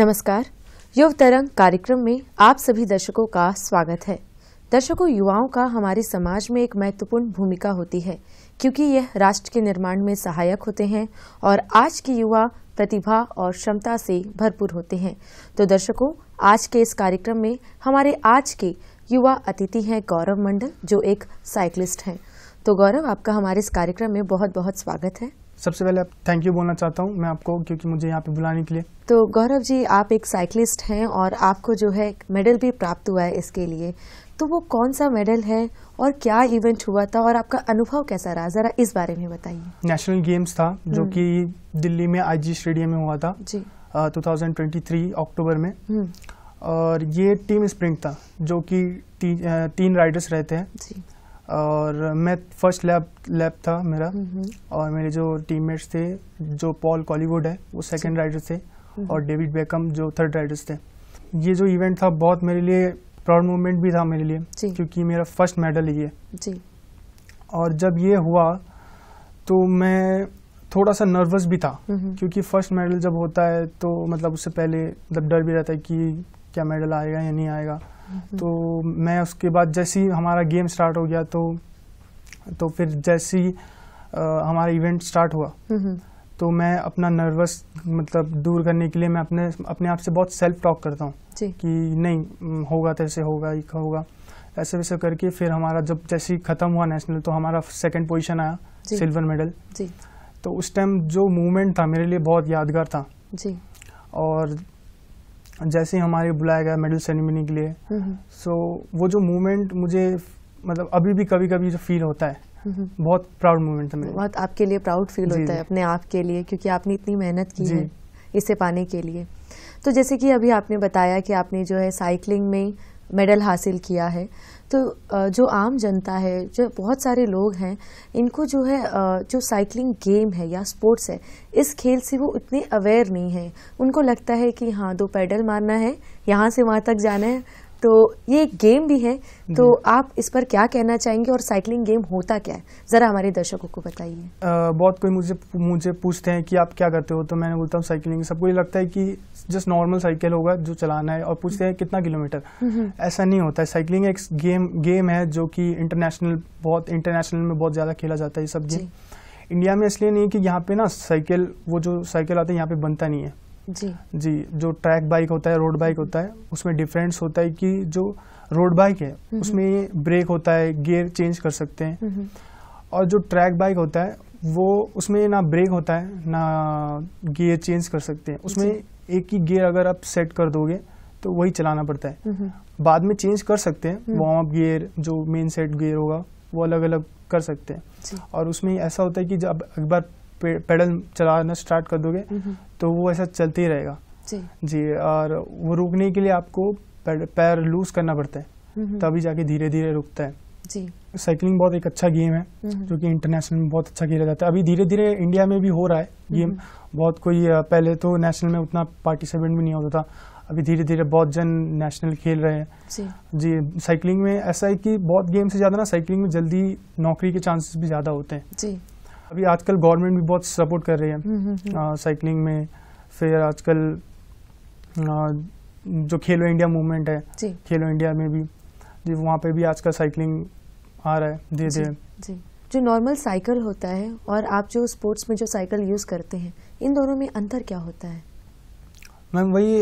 नमस्कार युव तरंग कार्यक्रम में आप सभी दर्शकों का स्वागत है दर्शकों युवाओं का हमारे समाज में एक महत्वपूर्ण भूमिका होती है क्योंकि यह राष्ट्र के निर्माण में सहायक होते हैं और आज के युवा प्रतिभा और क्षमता से भरपूर होते हैं तो दर्शकों आज के इस कार्यक्रम में हमारे आज के युवा अतिथि हैं गौरव मंडल जो एक साइकिलिस्ट हैं तो गौरव आपका हमारे इस कार्यक्रम में बहुत बहुत स्वागत है सबसे पहले आप थैंक यू बोलना चाहता हूँ मैं आपको क्योंकि मुझे यहाँ पे बुलाने के लिए तो गौरव जी आप एक साइकिलिस्ट हैं और आपको जो है मेडल भी प्राप्त हुआ है इसके लिए तो वो कौन सा मेडल है और क्या इवेंट हुआ था और आपका अनुभव कैसा रहा जरा इस बारे में बताइए नेशनल गेम्स था जो हम्म। कि दिल्ली में आईजी स्टेडियम में हुआ था जी टू 2023 अक्टूबर में हम्म। और ये टीम स्प्रिंग था जो कि ती, तीन राइडर्स रहते हैं और मैं फर्स्ट लैब लैब था मेरा और मेरे जो टीममेट्स थे जो पॉल कॉलीवुड है वो सेकंड राइडर थे और डेविड बेकम जो थर्ड राइडर्स थे ये जो इवेंट था बहुत मेरे लिए प्राउड मोमेंट भी था मेरे लिए क्योंकि मेरा फर्स्ट मेडल ही है जी और जब ये हुआ तो मैं थोड़ा सा नर्वस भी था क्योंकि फर्स्ट मेडल जब होता है तो मतलब उससे पहले मतलब डर भी रहता है कि क्या मेडल आएगा या नहीं आएगा तो मैं उसके बाद जैसे ही हमारा गेम स्टार्ट हो गया तो तो फिर जैसे ही हमारा इवेंट स्टार्ट हुआ तो मैं अपना नर्वस मतलब दूर करने के लिए मैं अपने अपने आप से बहुत सेल्फ टॉक करता हूँ कि नहीं होगा तैसे तो होगा ये होगा ऐसे वैसे करके फिर हमारा जब जैसे ही ख़त्म हुआ नेशनल तो हमारा सेकंड पोजीशन आया सिल्वर मेडल तो उस टाइम जो मूवमेंट था मेरे लिए बहुत यादगार था जी और जैसे ही हमारे बुलाया गया मेडल सेरेमनी के लिए सो हम्म, हम्म। so, वो जो मूवमेंट मुझे मतलब अभी भी कभी कभी जो फील होता है हम्म, बहुत प्राउड मूवमेंट था मेरे बहुत आपके लिए प्राउड फील होता है अपने आप के लिए क्योंकि आपने इतनी मेहनत की है इसे पाने के लिए तो जैसे कि अभी आपने बताया कि आपने जो है साइकिलिंग में मेडल हासिल किया है तो जो आम जनता है जो बहुत सारे लोग हैं इनको जो है जो साइकिलिंग गेम है या स्पोर्ट्स है इस खेल से वो इतने अवेयर नहीं हैं उनको लगता है कि हाँ दो पैडल मारना है यहाँ से वहाँ तक जाना है तो ये एक गेम भी है तो हम्म। आप इस पर क्या कहना चाहेंगे और साइकिलिंग गेम होता क्या है ज़रा हमारे दर्शकों को बताइए बहुत कोई मुझे मुझे पूछते हैं कि आप क्या करते हो तो मैंने बोलता हूँ साइकिलिंग सबको ये लगता है कि जस्ट नॉर्मल साइकिल होगा जो चलाना है और पूछते हैं कितना किलोमीटर ऐसा नहीं होता है साइकिलिंग एक गेम गेम है जो कि इंटरनेशनल बहुत इंटरनेशनल में बहुत ज़्यादा खेला जाता है ये सब गेम इंडिया में इसलिए नहीं कि यहाँ पे ना साइकिल वो जो साइकिल आते हैं यहाँ पे बनता नहीं है जी जी जो ट्रैक बाइक होता है रोड बाइक होता है उसमें डिफरेंस होता है कि जो रोड बाइक है हम्म। उसमें ब्रेक होता है गियर चेंज कर सकते हैं हम्म। और जो ट्रैक बाइक होता है वो उसमें ना ब्रेक होता है ना गियर चेंज कर सकते हैं उसमें एक ही गियर अगर आप सेट कर दोगे तो वही चलाना पड़ता है हम्म। बाद में चेंज कर सकते हैं वार्म अप गियर जो मेन सेट गियर होगा वो अलग अलग कर सकते हैं और उसमें ऐसा होता है कि जब एक बार पेडल चलाना स्टार्ट कर दोगे तो वो ऐसा चलते ही रहेगा जी और वो रुकने के लिए आपको पैर लूज करना पड़ता है तभी जाके धीरे धीरे रुकता है जी साइकिलिंग बहुत एक अच्छा गेम है जो कि इंटरनेशनल में बहुत अच्छा खेला जाता है अभी धीरे धीरे इंडिया में भी हो रहा है गेम बहुत कोई पहले तो नेशनल में उतना पार्टिसिपेंट भी नहीं होता था अभी धीरे धीरे बहुत जन नेशनल खेल रहे हैं जी जी साइकिलिंग में ऐसा है कि बहुत गेम से ज़्यादा ना साइकिलिंग में जल्दी नौकरी के चांसेस भी ज़्यादा होते हैं जी अभी आजकल गवर्नमेंट भी बहुत सपोर्ट कर रही है हम्म, हम्म, हम्म। साइकिलिंग में फिर आजकल जो खेलो इंडिया मूवमेंट है खेलो इंडिया में भी जी वहाँ पे भी आजकल साइकिलिंग आ रहा है धीरे धीरे जो नॉर्मल साइकिल होता है और आप जो स्पोर्ट्स में जो साइकिल यूज़ करते हैं इन दोनों में अंतर क्या होता है मैम वही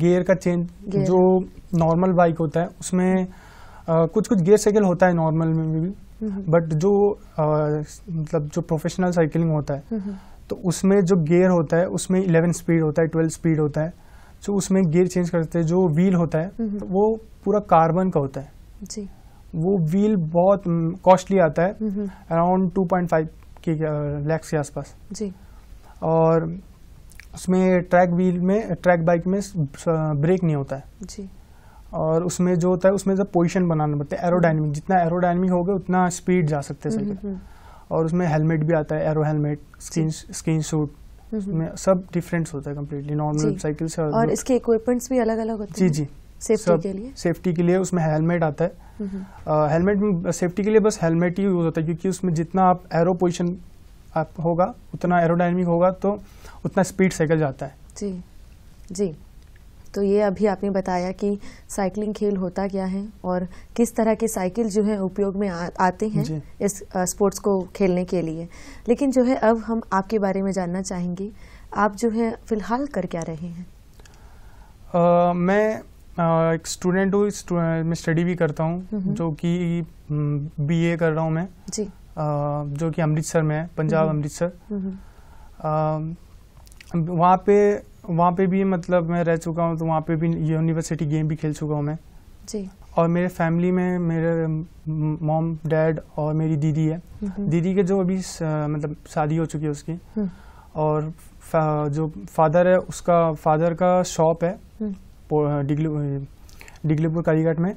गेयर का चेंज जो नॉर्मल बाइक होता है उसमें आ, कुछ कुछ गेयर साइकिल होता है नॉर्मल में भी हम्म। बट जो मतलब जो प्रोफेशनल साइकिलिंग होता है हम्म। तो उसमें जो गेयर होता है उसमें इलेवन स्पीड होता है ट्वेल्व स्पीड होता है जो उसमें गियर चेंज करते हैं जो व्हील होता है तो वो पूरा कार्बन का होता है जी वो व्हील बहुत कॉस्टली आता है अराउंड टू पॉइंट फाइव के लैक्स के आसपास जी और उसमें ट्रैक व्हील में ट्रैक बाइक में ब्रेक नहीं होता है जी और उसमें जो होता है उसमें जब पोजिशन बनाना पड़ता है एरोडाइनमिक जितना एरोडाइनमिक हो गया उतना स्पीड जा सकते हैं सही हम्म, हम्म, हम्म। और उसमें हेलमेट भी आता है aero helmet screen screen suit में सब डिफरेंस होता है कम्प्लीटली नॉर्मल साइकिल से और इसके इक्विपमेंट्स भी अलग अलग होते हैं जी जी सेफ्टी के लिए सेफ्टी के लिए उसमें हेलमेट आता है हेलमेट में सेफ्टी के लिए बस हेलमेट ही यूज होता है क्योंकि उसमें जितना आप एरो पोजिशन आप होगा उतना एरोडाइनमिक होगा तो उतना स्पीड साइकिल जाता है जी जी तो ये अभी आपने बताया कि साइकिलिंग खेल होता क्या है और किस तरह के साइकिल जो है उपयोग में आ, आते हैं इस स्पोर्ट्स को खेलने के लिए लेकिन जो है अब हम आपके बारे में जानना चाहेंगे आप जो है फिलहाल कर क्या रहे हैं आ, मैं आ, एक स्टूडेंट हूँ मैं स्टडी भी करता हूँ जो कि बी कर रहा हूँ मैं जी आ, जो कि अमृतसर में है पंजाब अमृतसर वहाँ पे वहाँ पे भी मतलब मैं रह चुका हूँ तो वहाँ पे भी यूनिवर्सिटी गेम भी खेल चुका हूँ मैं जी और मेरे फैमिली में मेरे मॉम डैड और मेरी दीदी है हम्म। दीदी के जो अभी मतलब शादी हो चुकी है उसकी हम्म। और फा, जो फादर है उसका फादर का शॉप है हम्म। डिगलीपुर कालीघाट में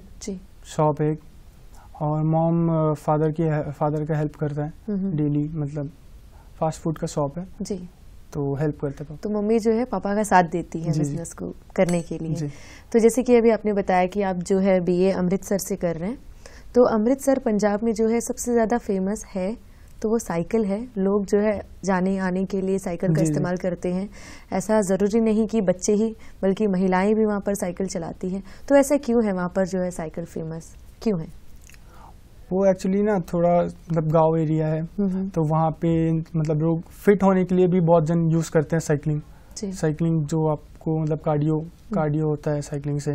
शॉप है और मॉम फादर की फादर का हेल्प करता है डेली मतलब फास्ट फूड का शॉप है जी तो हेल्प करते तो मम्मी जो है पापा का साथ देती है बिजनेस को करने के लिए तो जैसे कि अभी आपने बताया कि आप जो है बीए अमृतसर से कर रहे हैं तो अमृतसर पंजाब में जो है सबसे ज़्यादा फेमस है तो वो साइकिल है लोग जो है जाने आने के लिए साइकिल का इस्तेमाल करते हैं ऐसा ज़रूरी नहीं कि बच्चे ही बल्कि महिलाएं भी वहाँ पर साइकिल चलाती हैं तो ऐसा क्यों है वहाँ पर जो है साइकिल फेमस क्यों है वो एक्चुअली ना थोड़ा मतलब गांव एरिया है तो वहाँ पे मतलब लोग फिट होने के लिए भी बहुत जन यूज़ करते हैं साइकिलिंग साइकिलिंग जो आपको मतलब कार्डियो हम्म। कार्डियो होता है साइकिलिंग से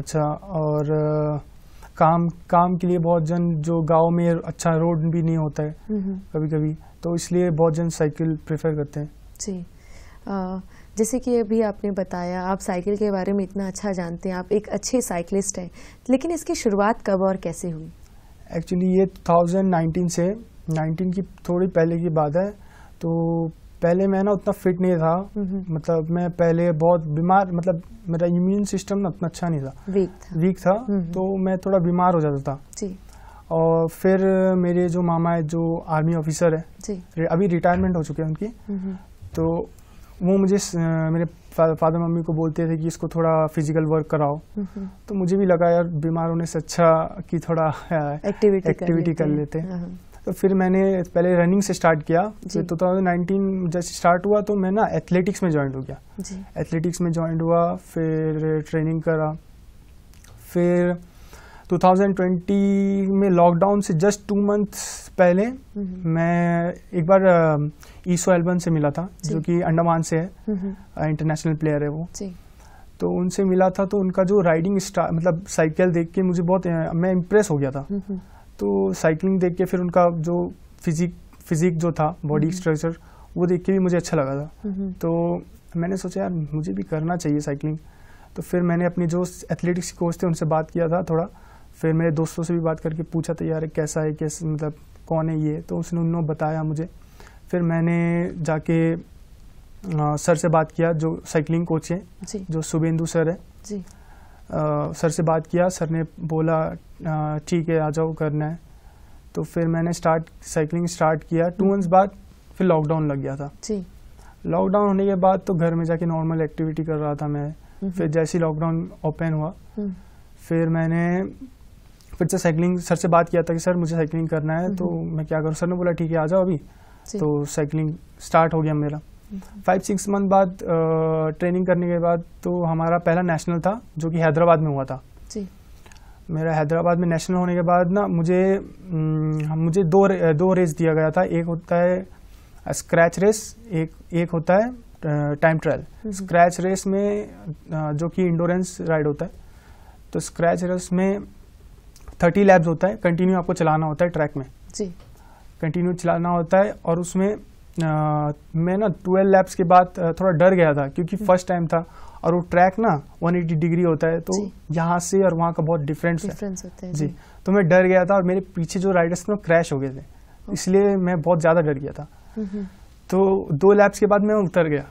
अच्छा और आ, काम काम के लिए बहुत जन जो गांव में अच्छा रोड भी नहीं होता है कभी कभी तो इसलिए बहुत जन साइकिल प्रेफर करते हैं जी जैसे कि अभी आपने बताया आप साइकिल के बारे में इतना अच्छा जानते हैं आप एक अच्छे साइकिलिस्ट हैं लेकिन इसकी शुरुआत कब और कैसे हुई एक्चुअली ये 2019 से 19 की थोड़ी पहले की बात है तो पहले मैं ना उतना फिट नहीं था हम्म। मतलब मैं पहले बहुत बीमार मतलब मेरा इम्यून सिस्टम ना उतना अच्छा नहीं था वीक था वीक था हम्म। तो मैं थोड़ा बीमार हो जाता था और फिर मेरे जो मामा है जो आर्मी ऑफिसर है अभी रिटायरमेंट हो चुके हैं उनकी हम्म। तो वो मुझे मेरे फादर मम्मी को बोलते थे कि इसको थोड़ा फिजिकल वर्क कराओ तो मुझे भी लगा यार बीमार होने से अच्छा कि थोड़ा एक्टिविटी एक्टिविटी कर लेते, कर लेते। हाँ, हाँ। तो फिर मैंने पहले रनिंग से स्टार्ट किया फिर टू थाउजेंड नाइनटीन जैसे स्टार्ट हुआ तो मैं ना एथलेटिक्स में ज्वाइन हो गया एथलेटिक्स में ज्वाइन हुआ फिर ट्रेनिंग करा फिर 2020 में लॉकडाउन से जस्ट टू मंथ्स पहले मैं एक बार ईसो एल्बन से मिला था जो कि अंडमान से है इंटरनेशनल प्लेयर है वो तो उनसे मिला था तो उनका जो राइडिंग मतलब साइकिल देख के मुझे बहुत मैं इम्प्रेस हो गया था तो साइकिलिंग देख के फिर उनका जो फिजिक फिजिक जो था बॉडी स्ट्रक्चर वो देख के भी मुझे अच्छा लगा था तो मैंने सोचा यार मुझे भी करना चाहिए साइकिलिंग तो फिर मैंने अपने जो एथलेटिक्स कोच थे उनसे बात किया था थोड़ा फिर मेरे दोस्तों से भी बात करके पूछा था तो यार कैसा है कैसे मतलब कौन है ये तो उसने उन्होंने बताया मुझे फिर मैंने जाके आ, सर से बात किया जो साइकिलिंग कोच है जो शुभेंदु सर है जी। आ, सर से बात किया सर ने बोला ठीक है आ जाओ करना है तो फिर मैंने स्टार्ट साइकिलिंग स्टार्ट किया टू मंथ्स बाद फिर लॉकडाउन लग गया था लॉकडाउन होने के बाद तो घर में जाके नॉर्मल एक्टिविटी कर रहा था मैं हम्म। फिर जैसे ही लॉकडाउन ओपन हुआ हम्म। फिर मैंने फिर से साइकिलिंग सर से बात किया था कि सर मुझे साइकिलिंग करना है तो हम्म। मैं क्या करूँ सर ने बोला ठीक है आ जाओ अभी तो साइकिलिंग स्टार्ट हो गया मेरा फाइव सिक्स मंथ बाद ट्रेनिंग करने के बाद तो हमारा पहला नेशनल था जो कि हैदराबाद में हुआ था जी मेरा हैदराबाद में नेशनल होने के बाद ना मुझे हम्म, मुझे दो दो रेस दिया गया था एक होता है स्क्रैच रेस एक एक होता है टाइम ट्रायल स्क्रैच रेस में जो कि इंडोरेंस राइड होता है तो स्क्रैच रेस में थर्टी लैब्स होता है कंटिन्यू आपको चलाना होता है ट्रैक में जी कंटिन्यू चलाना होता है और उसमें आ, मैं ना ट्वेल्व लैब्स के बाद थोड़ा डर गया था क्योंकि फर्स्ट टाइम हम्म। था और वो ट्रैक ना 180 डिग्री होता है तो यहाँ से और वहाँ का बहुत डिफरेंस है जी तो मैं डर गया था और मेरे पीछे जो राइडर्स थे वो क्रैश हो गए थे इसलिए मैं बहुत ज़्यादा डर गया था हम्म, हम्म। तो दो लैब्स के बाद मैं उतर गया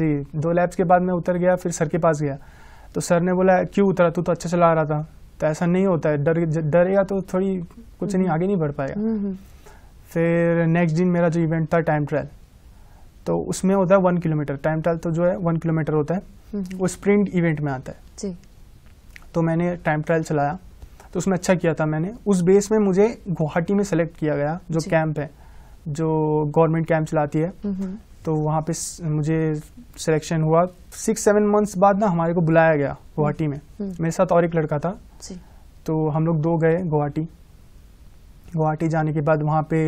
जी दो लैब्स के बाद मैं उतर गया फिर सर के पास गया तो सर ने बोला क्यों उतरा तू तो अच्छा चला रहा था तो ऐसा नहीं होता है डर डरेगा तो थोड़ी कुछ नहीं हम्म। आगे नहीं बढ़ पाएगा हम्म, हम्म। फिर नेक्स्ट दिन मेरा जो इवेंट था टाइम ट्रायल तो उसमें होता है वन किलोमीटर टाइम ट्रायल तो जो है वन किलोमीटर होता है वो स्प्रिंट इवेंट में आता है जी। तो मैंने टाइम ट्रायल चलाया तो उसमें अच्छा किया था मैंने उस बेस में मुझे गुवाहाटी में सेलेक्ट किया गया जो कैंप है जो गवर्नमेंट कैंप चलाती है तो वहाँ पे मुझे सिलेक्शन हुआ सिक्स सेवन मंथ्स बाद ना हमारे को बुलाया गया गुवाहाटी में हम्म। हम्म। मेरे साथ और एक लड़का था तो हम लोग दो गए गुवाहाटी गुवाहाटी जाने के बाद वहाँ पे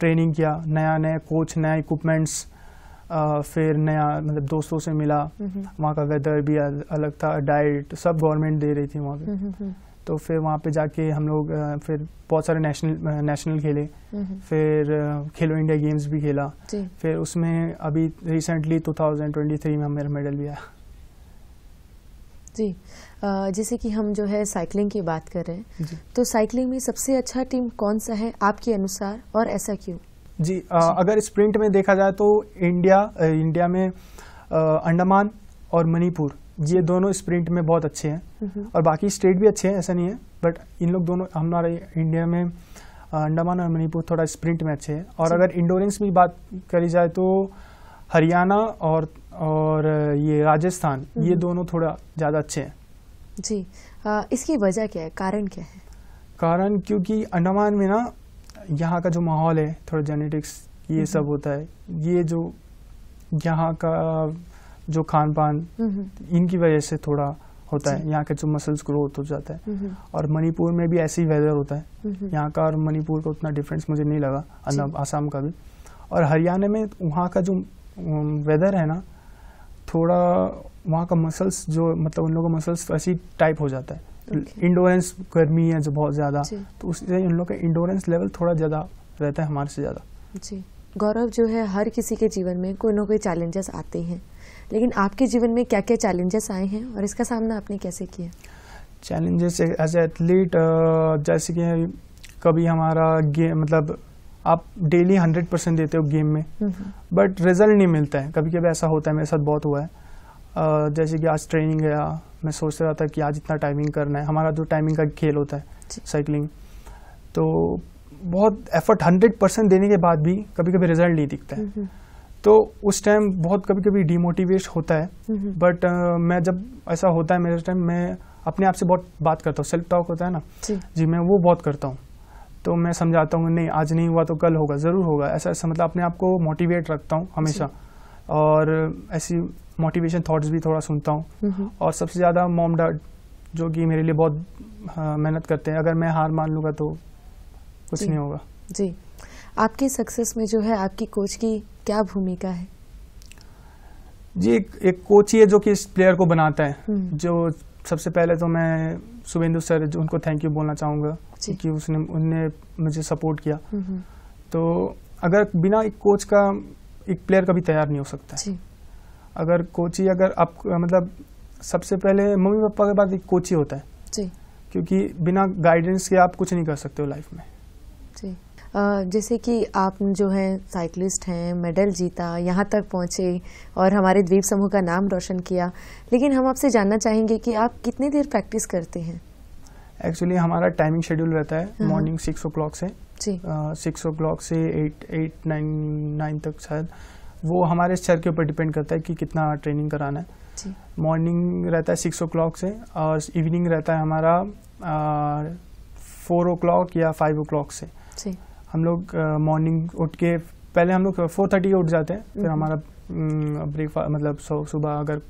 ट्रेनिंग किया नया नया कोच नया इक्विपमेंट्स फिर नया मतलब दोस्तों से मिला हम्म, वहाँ का वेदर भी अलग था डाइट सब गवर्नमेंट दे रही थी वहाँ पे तो फिर वहाँ पे जाके हम लोग फिर बहुत सारे नेशनल नेशनल खेले फिर खेलो इंडिया गेम्स भी खेला फिर उसमें अभी रिसेंटली 2023 में मेरा मेडल भी आया जी जैसे कि हम जो है साइकिलिंग की बात कर रहे हैं तो साइकिलिंग में सबसे अच्छा टीम कौन सा है आपके अनुसार और ऐसा क्यों जी, आ, जी अगर स्प्रिंट में देखा जाए तो इंडिया इंडिया में अंडमान और मणिपुर ये दोनों स्प्रिंट में बहुत अच्छे हैं और बाकी स्टेट भी अच्छे हैं ऐसा नहीं है बट इन लोग दोनों हमारे इंडिया में अंडमान और मणिपुर थोड़ा स्प्रिंट में अच्छे हैं और अगर इंडोरेंस की बात करी जाए तो हरियाणा और और ये राजस्थान ये दोनों थोड़ा ज़्यादा अच्छे हैं जी आ, इसकी वजह क्या है कारण क्या है कारण क्योंकि अंडमान में ना यहाँ का जो माहौल है थोड़ा जेनेटिक्स ये सब होता है ये जो यहाँ का जो खान पान इनकी वजह से थोड़ा होता है यहाँ का जो मसल्स ग्रोथ हो जाता है और मणिपुर में भी ऐसे ही वेदर होता है यहाँ का और मणिपुर का उतना डिफरेंस मुझे नहीं लगा आसाम का भी और हरियाणा में वहाँ का जो वेदर है ना थोड़ा वहाँ का मसल्स जो मतलब उन लोगों का मसल्स ऐसी टाइप हो जाता है Okay. इंडोरेंस गर्मी है जो बहुत ज़्यादा तो उससे उन लोग का इंडोरेंस लेवल थोड़ा ज़्यादा रहता है हमारे से ज़्यादा जी गौरव जो है हर किसी के जीवन में कोई ना कोई चैलेंजेस आते हैं लेकिन आपके जीवन में क्या क्या चैलेंजेस आए हैं और इसका सामना आपने कैसे किया चैलेंजेस एज एथलीट जैसे कि कभी हमारा गेम मतलब आप डेली हंड्रेड परसेंट देते हो गेम में बट हम्म, रिजल्ट हम्म। नहीं मिलता है कभी कभी ऐसा होता है मेरे साथ बहुत हुआ है uh, जैसे कि आज ट्रेनिंग गया मैं सोच रहा था कि आज इतना टाइमिंग करना है हमारा जो टाइमिंग का खेल होता है साइकिलिंग तो बहुत एफर्ट हंड्रेड परसेंट देने के बाद भी कभी कभी रिजल्ट नहीं दिखता है हम्म, तो उस टाइम बहुत कभी कभी डिमोटिवेट होता है बट uh, मैं जब ऐसा होता है मेरे टाइम मैं अपने आप से बहुत बात करता हूँ सेल्फ टॉक होता है ना जी, जी मैं वो बहुत करता हूँ तो मैं समझाता हूँ नहीं आज नहीं हुआ तो कल होगा ज़रूर होगा ऐसा ऐसा मतलब अपने आप को मोटिवेट रखता हूँ हमेशा और ऐसी मोटिवेशन थॉट्स भी थोड़ा सुनता हूँ और सबसे ज़्यादा मॉम डैड जो कि मेरे लिए बहुत मेहनत करते हैं अगर मैं हार मान लूँगा तो कुछ नहीं होगा जी आपकी सक्सेस में जो है आपकी कोच की क्या भूमिका है जी एक, एक कोच ही है जो कि इस प्लेयर को बनाता है हम्म। जो सबसे पहले तो मैं शुभेंदु सर जो उनको थैंक यू बोलना चाहूँगा क्योंकि उसने उनने मुझे सपोर्ट किया तो अगर बिना एक कोच का एक प्लेयर कभी तैयार नहीं हो सकता जी। अगर कोच ही अगर आप मतलब सबसे पहले मम्मी पापा के बाद एक कोच ही होता है जी। क्योंकि बिना गाइडेंस के आप कुछ नहीं कर सकते हो लाइफ में जी। जैसे कि आप जो हैं साइकिलिस्ट हैं मेडल जीता यहाँ तक पहुँचे और हमारे द्वीप समूह का नाम रोशन किया लेकिन हम आपसे जानना चाहेंगे कि आप कितनी देर प्रैक्टिस करते हैं एक्चुअली हमारा टाइमिंग शेड्यूल रहता है मॉर्निंग सिक्स ओ क्लॉक से सिक्स ओ क्लॉक से एट एट नाइन नाइन तक शायद वो हमारे सर के ऊपर डिपेंड करता है कि कितना ट्रेनिंग कराना है मॉर्निंग रहता है सिक्स ओ से और इवनिंग रहता है हमारा फोर ओ या फाइव ओ क्लॉक से हम लोग मॉर्निंग उठ के पहले हम लोग फोर थर्टी उठ जाते हैं फिर हम्म। हमारा ब्रेकफास्ट हम्म, मतलब सुबह अगर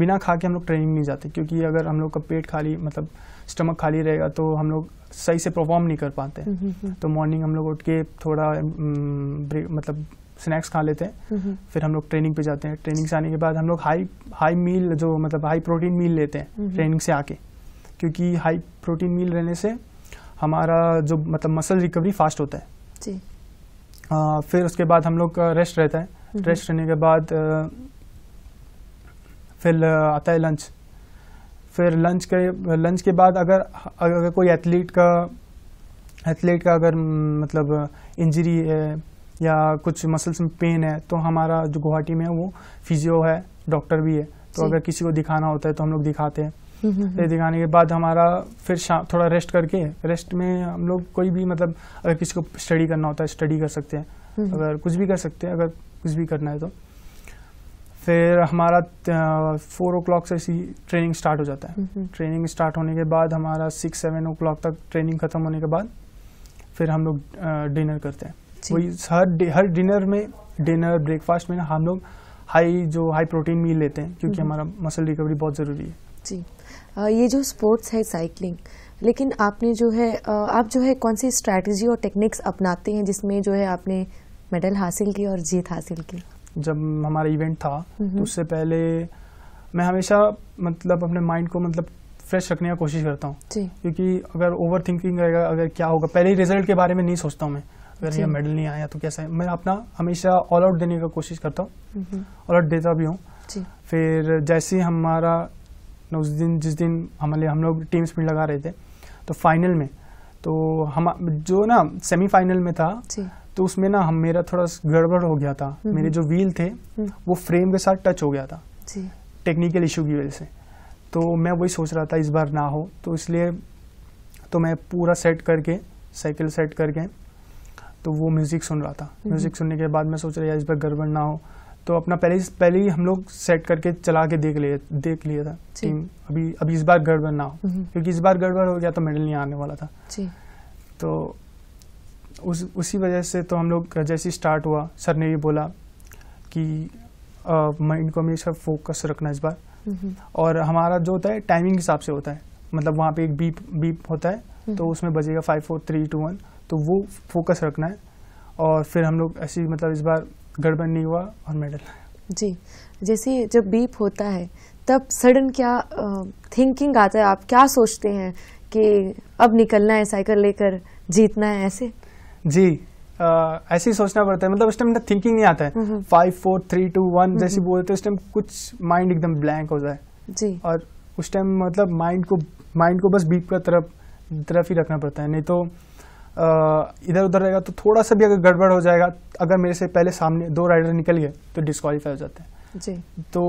बिना खा के हम लोग ट्रेनिंग नहीं जाते क्योंकि अगर हम लोग का पेट खाली मतलब स्टमक खाली रहेगा तो हम लोग सही से परफॉर्म नहीं कर पाते हम्म, तो मॉर्निंग हम लोग उठ के थोड़ा मतलब स्नैक्स खा लेते हैं फिर हम लोग ट्रेनिंग पे जाते हैं ट्रेनिंग से आने के बाद हम लोग हाई हाई मील जो मतलब हाई प्रोटीन मील लेते हैं ट्रेनिंग से आके क्योंकि हाई प्रोटीन मील रहने से हमारा जो मतलब मसल रिकवरी फास्ट होता है जी आ, फिर उसके बाद हम लोग का रेस्ट रहता है रेस्ट हम्म। रहने के बाद आ, फिर आता है लंच फिर लंच के लंच के बाद अगर अगर कोई एथलीट का एथलीट का अगर मतलब इंजरी है या कुछ मसल्स में पेन है तो हमारा जो गुवाहाटी में है वो फिजियो है डॉक्टर भी है तो अगर किसी को दिखाना होता है तो हम लोग दिखाते हैं ये दिखाने के बाद हमारा फिर शाम थोड़ा रेस्ट करके रेस्ट में हम लोग कोई भी मतलब अगर किसी को स्टडी करना होता है स्टडी कर सकते हैं अगर कुछ भी कर सकते हैं अगर कुछ भी करना है तो फिर हमारा फोर ओ क्लॉक से ट्रेनिंग स्टार्ट हो जाता है ट्रेनिंग स्टार्ट होने के बाद हमारा सिक्स सेवन ओ क्लॉक तक ट्रेनिंग खत्म होने के बाद फिर हम लोग डिनर करते हैं वही हर हर डिनर में डिनर ब्रेकफास्ट में ना हम लोग हाई जो हाई प्रोटीन मील लेते हैं क्योंकि हमारा मसल रिकवरी बहुत ज़रूरी है जी ये जो स्पोर्ट्स है साइकिलिंग लेकिन आपने जो है आप जो है कौन सी स्ट्रैटेजी और टेक्निक्स अपनाते हैं जिसमें जो है आपने मेडल हासिल किया और जीत हासिल की जब हमारा इवेंट था तो उससे पहले मैं हमेशा मतलब अपने माइंड को मतलब फ्रेश रखने का कोशिश करता हूँ क्योंकि अगर ओवर थिंकिंग रहेगा अगर क्या होगा पहले ही रिजल्ट के बारे में नहीं सोचता हूँ मैं अगर ये मेडल नहीं आया तो कैसा है मैं अपना हमेशा ऑल आउट देने का कोशिश करता हूँ ऑल आउट देता भी हूँ फिर जैसे हमारा ना उस दिन जिस दिन हमारे हम लोग टीम्स में लगा रहे थे तो फाइनल में तो हम जो ना सेमीफाइनल में था तो उसमें ना हम मेरा थोड़ा गड़बड़ हो गया था हम्म। मेरे जो व्हील थे हम्म। वो फ्रेम के साथ टच हो गया था टेक्निकल इशू की वजह से तो मैं वही सोच रहा था इस बार ना हो तो इसलिए तो मैं पूरा सेट करके साइकिल सेट करके तो वो म्यूज़िक सुन रहा था म्यूज़िक हम्म। सुनने के बाद मैं सोच रहा यार इस बार गड़बड़ ना हो तो अपना पहले पहले ही हम लोग सेट करके चला के देख लिए देख लिया था टीम अभी अभी इस बार गड़बड़ ना हो हम्म। क्योंकि इस बार गड़बड़ हो गया तो मेडल नहीं आने वाला था तो उस उसी वजह से तो हम लोग जैसे स्टार्ट हुआ सर ने ये बोला कि माइंड को हमेशा फोकस रखना इस बार हम्म। और हमारा जो होता है टाइमिंग के हिसाब से होता है मतलब वहाँ पे एक बीप बीप होता है तो हम्म। उसमें बजेगा five four three two one तो वो फोकस रखना है और फिर हम लोग ऐसी मतलब इस बार गड़बड़ नहीं हुआ और मेडल आया जी जैसे जब बीप होता है तब सडन क्या थिंकिंग आता है आप क्या सोचते हैं कि अब निकलना है साइकिल लेकर जीतना है ऐसे जी ऐसे ही सोचना पड़ता है मतलब उस टाइम ना थिंकिंग नहीं आता है five four three two one जैसे बोलते हैं उस टाइम कुछ माइंड एकदम ब्लैंक हो जाए जी और उस टाइम मतलब माइंड को माइंड को बस बीप का तरफ तरफ ही रखना पड़ता है नहीं तो इधर उधर रहेगा तो थोड़ा सा भी अगर गड़बड़ हो जाएगा अगर मेरे से पहले सामने दो राइडर निकल गए तो डिस्कालीफाई हो जाते हैं जी तो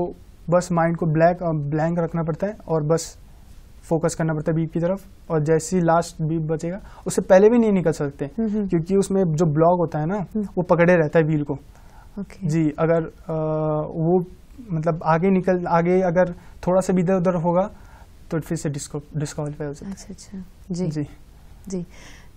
बस माइंड को ब्लैक और ब्लैंक रखना पड़ता है और बस फोकस करना पड़ता है बीप की तरफ और जैसे ही लास्ट बीप बचेगा उससे पहले भी नहीं निकल सकते हम्म, हम्म। क्योंकि उसमें जो ब्लॉक होता है ना हम्म। वो पकड़े रहता है व्हील को जी अगर आ, वो मतलब आगे निकल आगे अगर थोड़ा सा भी इधर उधर होगा तो फिर से डिस्कालीफाई हो जाता है अच्छा अच्छा जी जी जी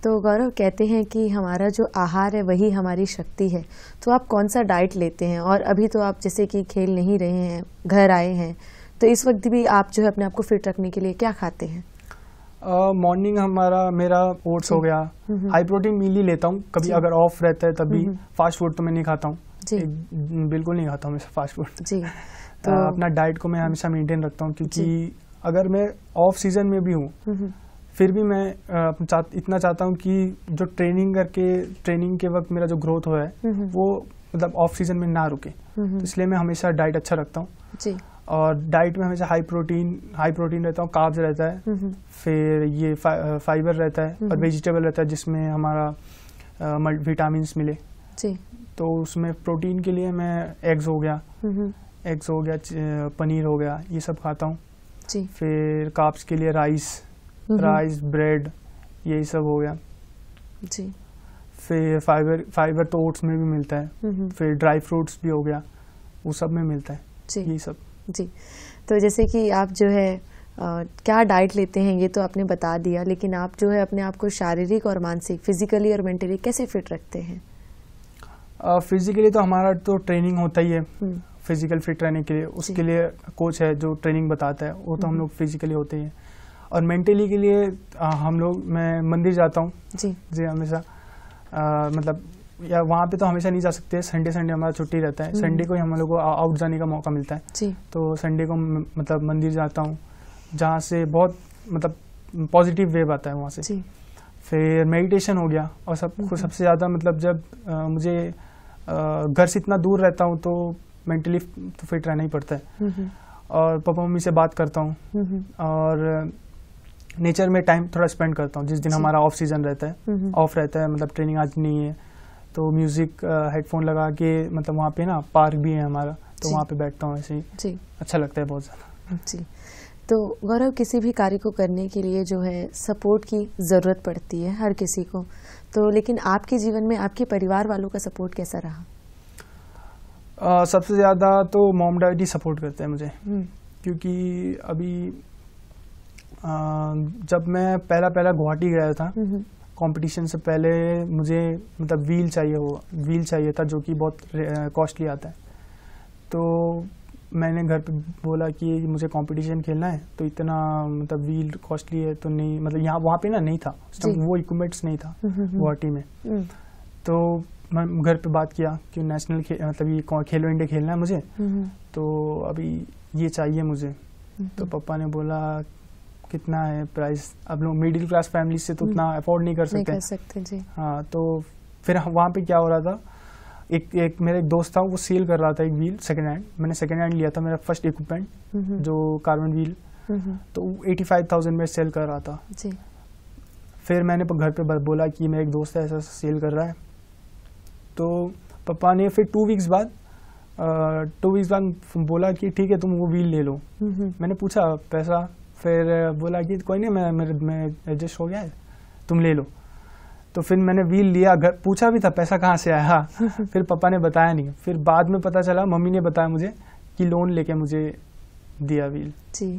तो गौरव कहते हैं कि हमारा जो आहार है वही हमारी शक्ति है तो आप कौन सा डाइट लेते हैं और अभी तो आप जैसे कि खेल नहीं रहे हैं घर आए हैं तो इस वक्त भी आप जो है अपने आप को फिट रखने के लिए क्या खाते हैं मॉर्निंग uh, हमारा मेरा ओट्स हो गया हाई प्रोटीन मील ही लेता हूँ कभी अगर ऑफ रहता है तभी फास्ट हम्म, फूड हम्म। तो मैं नहीं खाता हूँ बिल्कुल नहीं खाता हूँ फास्ट फूड तो अपना डाइट को मैं हमेशा मेंटेन रखता हूँ क्योंकि अगर मैं ऑफ सीजन में भी हूँ हम्म, फिर भी मैं चाह, इतना चाहता हूँ कि जो ट्रेनिंग करके ट्रेनिंग के वक्त मेरा जो ग्रोथ हुआ है वो मतलब ऑफ सीजन में ना रुके तो इसलिए मैं हमेशा डाइट अच्छा रखता हूँ और डाइट में हमेशा हाई प्रोटीन हाई प्रोटीन रहता हूँ काब्स रहता है फिर ये फा, फाइबर रहता है और वेजिटेबल रहता है जिसमें हमारा विटामिन मिले जी तो उसमें प्रोटीन के लिए मैं एग्स हो गया एग्स हो गया पनीर हो गया ये सब खाता हूँ फिर काब्स के लिए राइस हम्म। राइस ब्रेड यही सब हो गया जी फिर फाइबर फाइबर तो ओट्स में भी मिलता है हम्म, हम्म। फिर ड्राई फ्रूट्स भी हो गया वो सब में मिलता है जी यही सब जी तो जैसे कि आप जो है आ, क्या डाइट लेते हैं ये तो आपने बता दिया लेकिन आप जो है अपने आप को शारीरिक और मानसिक फिजिकली और मेंटली कैसे फिट रखते हैं फिजिकली तो हमारा तो ट्रेनिंग होता ही है फिजिकल फिट रहने के लिए उसके लिए कोच है जो ट्रेनिंग बताता है वो तो हम लोग फिजिकली होते हैं और मेंटली के लिए आ, हम लोग मैं मंदिर जाता हूँ जी जी हमेशा मतलब या वहाँ पे तो हमेशा नहीं जा सकते संडे संडे हमारा छुट्टी रहता है संडे हम्म। को ही हम लोग को आउट जाने का मौका मिलता है जी तो संडे को मतलब मंदिर जाता हूँ जहाँ से बहुत मतलब पॉजिटिव वेव आता है वहाँ से जी फिर मेडिटेशन हो गया और सब हम्म। सबसे ज़्यादा मतलब जब आ, मुझे घर से इतना दूर रहता हूँ तो मेंटली तो फिट रहना ही पड़ता है हम्म, और पापा मम्मी से बात करता हूँ और नेचर में टाइम थोड़ा स्पेंड करता हूँ जिस दिन हमारा ऑफ सीजन रहता है ऑफ हम्म, हम्म। रहता है मतलब ट्रेनिंग आज नहीं है तो म्यूजिक हेडफोन लगा के मतलब वहाँ पे ना पार्क भी है हमारा तो वहाँ पे बैठता हूँ ऐसे ही अच्छा लगता है बहुत ज़्यादा जी तो गौरव किसी भी कार्य को करने के लिए जो है सपोर्ट की ज़रूरत पड़ती है हर किसी को तो लेकिन आपके जीवन में आपके परिवार वालों का सपोर्ट कैसा रहा सबसे ज़्यादा तो मोम डैडी सपोर्ट करते हैं मुझे हम्म। क्योंकि अभी जब मैं पहला पहला गुवाहाटी गया था कंपटीशन से पहले मुझे मतलब व्हील चाहिए हो व्हील चाहिए था जो कि बहुत कॉस्टली आता है तो मैंने घर पे बोला कि मुझे कंपटीशन खेलना है तो इतना मतलब व्हील कॉस्टली है तो नहीं मतलब यहाँ वहाँ पे ना नहीं था वो इक्विपमेंट्स नहीं था गुवाहाटी में हम्म। तो मैं घर पे बात किया कि नेशनल खे, मतलब ये खेलो इंडिया खेलना है मुझे तो अभी ये चाहिए मुझे तो पापा ने बोला कितना है प्राइस अब लोग मिडिल क्लास फैमिली से तो उतना अफोर्ड हम्म। नहीं कर सकते नहीं कर सकते जी हाँ तो फिर वहाँ पे क्या हो रहा था एक एक मेरा एक दोस्त था वो सेल कर रहा था एक व्हील सेकेंड हैंड मैंने सेकेंड हैंड लिया था मेरा फर्स्ट इक्विपमेंट जो कार्बन व्हील तो एटी फाइव थाउजेंड में सेल कर रहा था जी फिर मैंने घर पे बोला कि मेरा एक दोस्त है ऐसा सेल कर रहा है तो पापा ने फिर टू वीक्स बाद टू वीक्स बाद बोला कि ठीक है तुम वो व्हील ले लो मैंने पूछा पैसा फिर बोला कि कोई नहीं मैं मेरे में एडजस्ट हो गया है तुम ले लो तो फिर मैंने व्हील लिया घर पूछा भी था पैसा कहाँ से आया फिर पापा ने बताया नहीं फिर बाद में पता चला मम्मी ने बताया मुझे कि लोन लेके मुझे दिया व्हील जी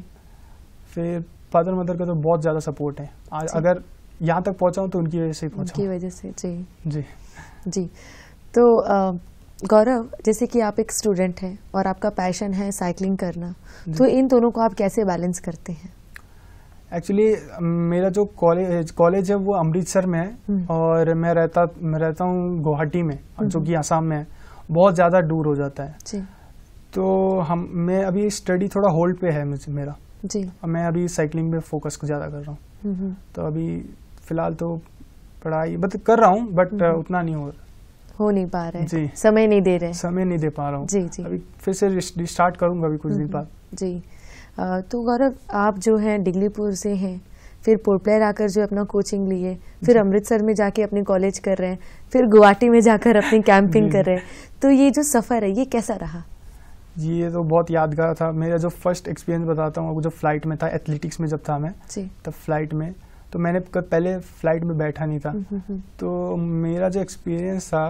फिर फादर मदर का तो बहुत ज़्यादा सपोर्ट है आज अगर यहाँ तक पहुँचा तो उनकी वजह से पहुँचा उनकी वजह से जी जी जी तो आ, गौरव जैसे कि आप एक स्टूडेंट हैं और आपका पैशन है साइकिलिंग करना हम्म। तो इन दोनों को आप कैसे बैलेंस करते हैं एक्चुअली मेरा जो कॉलेज कॉलेज है वो अमृतसर में है हम्म। और मैं रहता मैं रहता हूँ गुवाहाटी में हम्म। जो कि आसाम में है बहुत ज़्यादा दूर हो जाता है तो हम मैं अभी स्टडी थोड़ा होल्ड पे है मुझे मेरा जी मैं अभी साइकिलिंग में फोकस ज़्यादा कर रहा हूँ तो अभी फिलहाल तो पढ़ाई बट मतलब कर रहा हूँ बट उतना नहीं हो रहा हो नहीं पा रहे जी समय नहीं दे रहे समय नहीं दे पा रहा हूँ जी जी अभी फिर से रिस्टार्ट करूँगा अभी कुछ दिन हम्म, बाद हम्म। जी तो गौरव आप जो हैं डिग्लीपुर से हैं फिर पोर्टप्लेयर आकर जो अपना कोचिंग लिए फिर अमृतसर में जाके अपने कॉलेज कर रहे हैं फिर गुवाहाटी में जाकर अपनी कैंपिंग कर रहे हैं तो ये जो सफ़र है ये कैसा रहा ये तो बहुत यादगार था मेरा जो फर्स्ट एक्सपीरियंस बताता हूँ जब फ्लाइट में था एथलेटिक्स में जब था मैं तब फ्लाइट में तो मैंने पहले फ्लाइट में बैठा नहीं था हम्म, हम्म, हम्म। तो मेरा जो एक्सपीरियंस था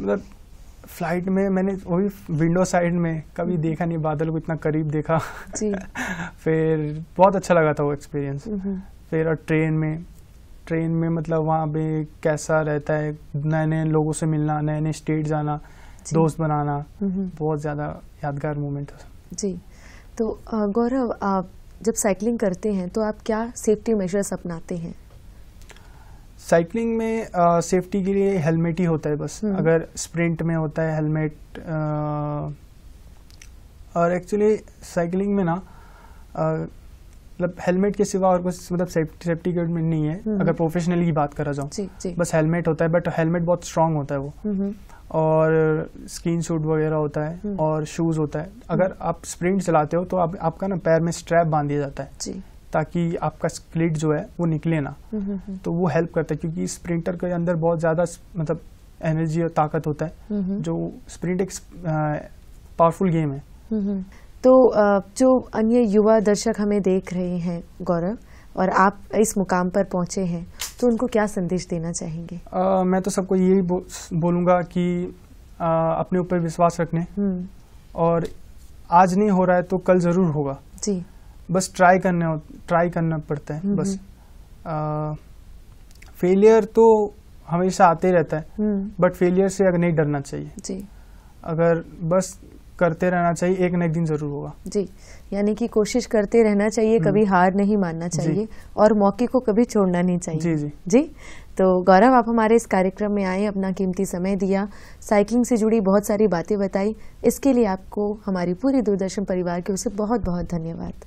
मतलब फ्लाइट में मैंने वही विंडो साइड में कभी देखा नहीं बादल को इतना करीब देखा जी। फिर बहुत अच्छा लगा था वो एक्सपीरियंस फिर और ट्रेन में ट्रेन में मतलब वहाँ पे कैसा रहता है नए नए लोगों से मिलना नए नए स्टेट जाना दोस्त बनाना बहुत ज़्यादा यादगार मोमेंट था जी तो गौरव आप जब साइकिलिंग करते हैं तो आप क्या सेफ्टी मेजर्स अपनाते हैं साइकिलिंग में सेफ्टी के लिए हेलमेट ही होता है बस हम्म। अगर स्प्रिंट में होता है हेलमेट और एक्चुअली साइकिलिंग में ना मतलब हेलमेट के सिवा और कुछ मतलब सेफ्टी गार्ड में नहीं है हम्म। अगर प्रोफेशनली की बात करा जाऊँ बस हेलमेट होता है बट हेलमेट बहुत स्ट्रांग होता है वो और स्किन शूट वगैरह होता है हम्म। और शूज़ होता है अगर हम्म। आप स्प्रिंट चलाते हो तो आप, आपका ना पैर में स्ट्रैप बांध दिया जाता है जी। ताकि आपका स्प्लिट जो है वो निकले ना तो वो हेल्प करता है क्योंकि स्प्रिंटर के अंदर बहुत ज़्यादा मतलब एनर्जी और ताकत होता है जो स्प्रिंट एक पावरफुल गेम है तो जो अन्य युवा दर्शक हमें देख रहे हैं गौरव और आप इस मुकाम पर पहुंचे हैं तो उनको क्या संदेश देना चाहेंगे आ, मैं तो सबको यही बो, बोलूंगा कि आ, अपने ऊपर विश्वास रखने हम्म। और आज नहीं हो रहा है तो कल ज़रूर होगा जी बस ट्राई करने ट्राई करना पड़ता है बस आ, फेलियर तो हमेशा आते रहता है हम्म। बट फेलियर से अगर नहीं डरना चाहिए जी अगर बस करते रहना चाहिए एक न एक दिन जरूर होगा जी यानी कि कोशिश करते रहना चाहिए कभी हम्म। हार नहीं मानना चाहिए और मौके को कभी छोड़ना नहीं चाहिए जी जी जी तो गौरव आप हमारे इस कार्यक्रम में आए अपना कीमती समय दिया साइकिलिंग से जुड़ी बहुत सारी बातें बताई इसके लिए आपको हमारी पूरी दूरदर्शन परिवार की ओर से बहुत बहुत धन्यवाद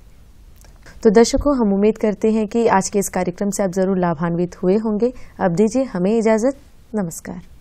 तो दर्शकों हम उम्मीद करते हैं कि आज के इस कार्यक्रम से आप जरूर लाभान्वित हुए होंगे अब दीजिए हमें इजाज़त नमस्कार